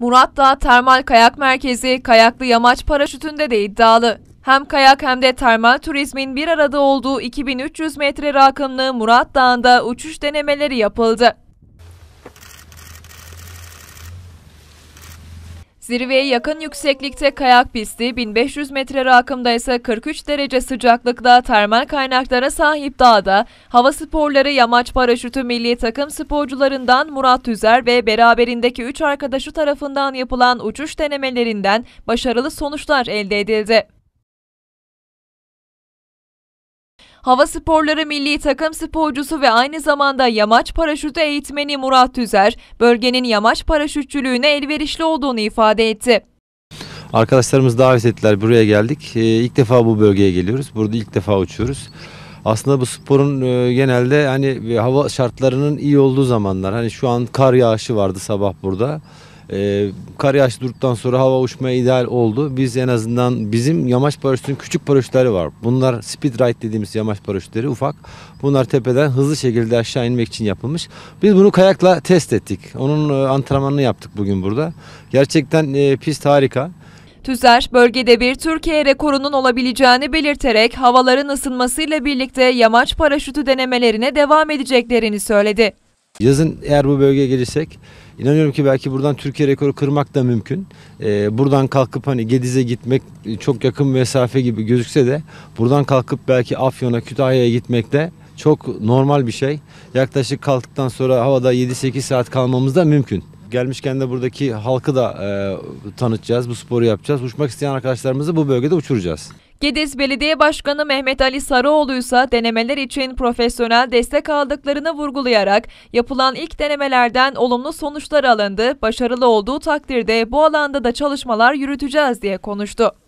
Murat Dağ Termal Kayak Merkezi kayaklı yamaç paraşütünde de iddialı. Hem kayak hem de termal turizmin bir arada olduğu 2300 metre rakımlı Murat Dağı'nda uçuş denemeleri yapıldı. Zirveye yakın yükseklikte kayak pisti, 1500 metre rakımda ise 43 derece sıcaklıkta termal kaynaklara sahip dağda, hava sporları yamaç paraşütü milli takım sporcularından Murat Tüzer ve beraberindeki 3 arkadaşı tarafından yapılan uçuş denemelerinden başarılı sonuçlar elde edildi. Hava Sporları Milli Takım sporcusu ve aynı zamanda yamaç paraşütü eğitmeni Murat Tüzer, bölgenin yamaç paraşütçülüğüne elverişli olduğunu ifade etti. Arkadaşlarımız davet ettiler, buraya geldik. Ee, ilk defa bu bölgeye geliyoruz. Burada ilk defa uçuyoruz aslında bu sporun e, genelde hani hava şartlarının iyi olduğu zamanlar hani şu an kar yağışı vardı sabah burada. E, kar yağışı durduktan sonra hava uçmaya ideal oldu. Biz en azından bizim yamaç paraşütünün küçük paraşütleri var. Bunlar speed ride dediğimiz yamaç paraşütleri ufak. Bunlar tepeden hızlı şekilde aşağı inmek için yapılmış. Biz bunu kayakla test ettik. Onun e, antrenmanını yaptık bugün burada. Gerçekten e, pist harika. TÜZER, bölgede bir Türkiye rekorunun olabileceğini belirterek havaların ısınmasıyla birlikte yamaç paraşütü denemelerine devam edeceklerini söyledi. Yazın eğer bu bölgeye gelirsek inanıyorum ki belki buradan Türkiye rekoru kırmak da mümkün. Ee, buradan kalkıp hani Gediz'e gitmek e, çok yakın mesafe gibi gözükse de buradan kalkıp belki Afyon'a, Kütahya'ya gitmek de çok normal bir şey. Yaklaşık kalktıktan sonra havada 7-8 saat kalmamız da mümkün gelmişken de buradaki halkı da e, tanıtacağız. Bu sporu yapacağız. Uçmak isteyen arkadaşlarımızı bu bölgede uçuracağız. Gediz Belediye Başkanı Mehmet Ali Sarıoğlu ise denemeler için profesyonel destek aldıklarını vurgulayarak yapılan ilk denemelerden olumlu sonuçlar alındı, başarılı olduğu takdirde bu alanda da çalışmalar yürüteceğiz diye konuştu.